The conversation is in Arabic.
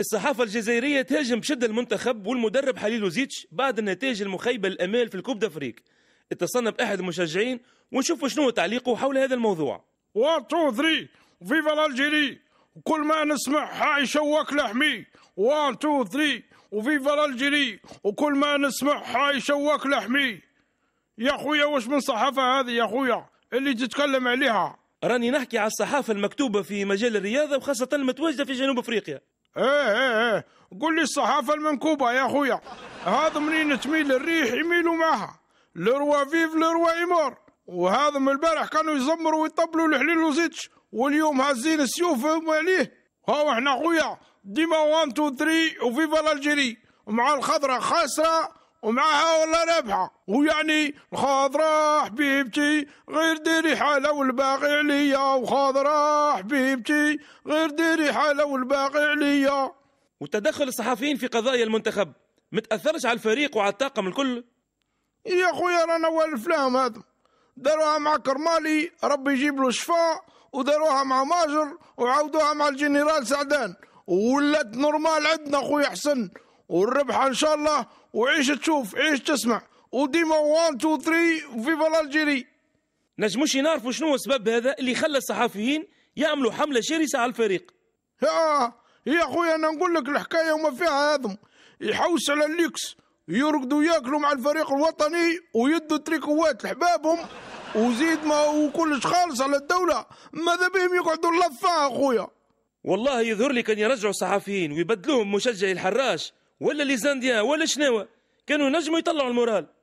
الصحافة الجزائرية تهاجم بشدة المنتخب والمدرب حليل وزيتش بعد النتائج المخيبة للأمال في الكوب دافريك اتصلنا بأحد المشجعين ونشوفوا شنو تعليقه حول هذا الموضوع 1 2 3 فيفا الجيري وكل ما نسمع هاي شوك لحمي 1 2 3 وفيفا الجيري وكل ما نسمع هاي شوك لحمي يا خويا واش من صحافة هذه يا خويا اللي تتكلم عليها راني نحكي على الصحافة المكتوبة في مجال الرياضة وخاصة المتواجدة في جنوب افريقيا ايه ايه ايه قول لي الصحافة المنكوبة يا خويا هذا منين تميل الريح يميلوا معها لروا فيف لروا يمر وهذا من البارح كانوا يزمروا ويطبلوا الحليل وزيتش واليوم هازين السيوف عليه هاو احنا خويا ديما وان تو ثري وفيفا الجيري مع الخضرة خاسرة ومعها والله رابحة ويعني الخضراء حبيبتي غير ديري حالة والباقي عليا وخضراء حبيبتي غير ديري حالة والباقي عليا وتدخل الصحفيين في قضايا المنتخب متأثرش على الفريق وعلى الطاقم الكل يا خويا رانا والفلام هذا داروها مع كرمالي ربي يجيب له شفاء وداروها مع ماجر وعاودوها مع الجنرال سعدان ولات نورمال عندنا خويا حسن والربح ان شاء الله وعيش تشوف عيش تسمع وديما 1 2 3 فيفا الجيري نجموش نعرفوا شنو السبب هذا اللي خلى الصحفيين يعملوا حمله شرسه على الفريق ها يا خويا انا نقول لك الحكايه وما فيها هذم يحوس على الليكس يرقدوا ياكلوا مع الفريق الوطني ويدوا تريكوات لحبابهم وزيد ما وكلش خالص على الدوله ماذا بهم يقعدوا اللفه اخويا والله يظهر لي كان يرجعوا الصحفيين ويبدلوهم مشجعي الحراش ولا لي زانديان ولا شناوا كانوا نجموا يطلعوا المورال